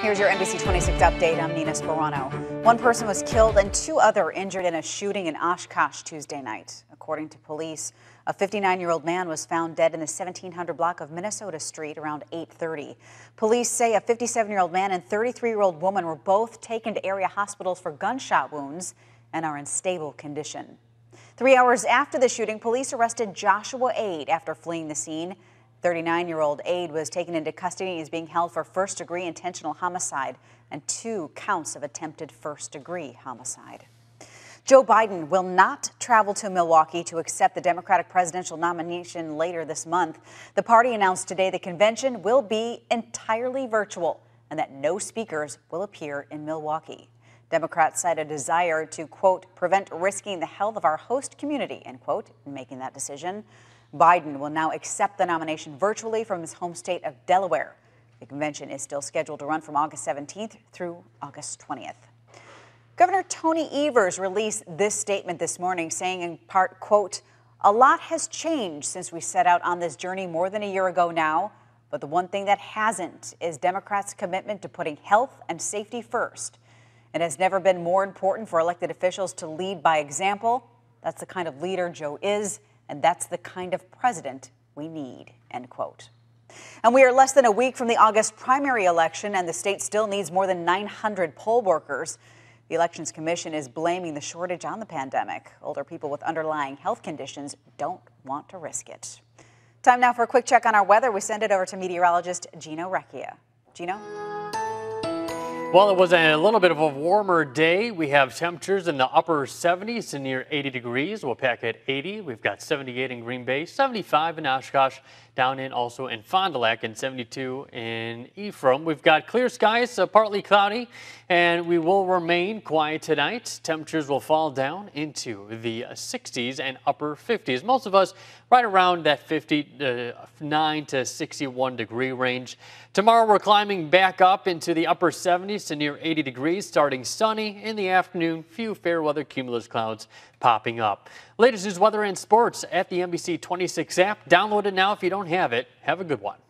Here's your NBC 26 update. I'm Nina Sperano. One person was killed and two other injured in a shooting in Oshkosh Tuesday night. According to police, a 59-year-old man was found dead in the 1700 block of Minnesota Street around 8:30. Police say a 57-year-old man and 33-year-old woman were both taken to area hospitals for gunshot wounds and are in stable condition. Three hours after the shooting, police arrested Joshua Aid after fleeing the scene. 39 year old aide was taken into custody and is being held for first degree intentional homicide and two counts of attempted first degree homicide. Joe Biden will not travel to Milwaukee to accept the Democratic presidential nomination later this month. The party announced today the convention will be entirely virtual and that no speakers will appear in Milwaukee. Democrats cite a desire to, quote, prevent risking the health of our host community, end quote, in making that decision. Biden will now accept the nomination virtually from his home state of Delaware. The convention is still scheduled to run from August 17th through August 20th. Governor Tony Evers released this statement this morning saying in part, quote, a lot has changed since we set out on this journey more than a year ago now, but the one thing that hasn't is Democrats' commitment to putting health and safety first. It has never been more important for elected officials to lead by example. That's the kind of leader Joe is, and that's the kind of president we need, end quote. And we are less than a week from the August primary election, and the state still needs more than 900 poll workers. The Elections Commission is blaming the shortage on the pandemic. Older people with underlying health conditions don't want to risk it. Time now for a quick check on our weather. We send it over to meteorologist Gino Recchia. Gino? Well, it was a little bit of a warmer day. We have temperatures in the upper 70s to near 80 degrees. We'll pack at 80. We've got 78 in Green Bay, 75 in Oshkosh, down in also in Fond du Lac, and 72 in Ephraim. We've got clear skies, so uh, partly cloudy, and we will remain quiet tonight. Temperatures will fall down into the 60s and upper 50s. Most of us right around that 59 uh, to 61 degree range. Tomorrow we're climbing back up into the upper 70s to near 80 degrees, starting sunny. In the afternoon, few fair weather cumulus clouds popping up. Latest news, weather, and sports at the NBC 26 app. Download it now if you don't have it. Have a good one.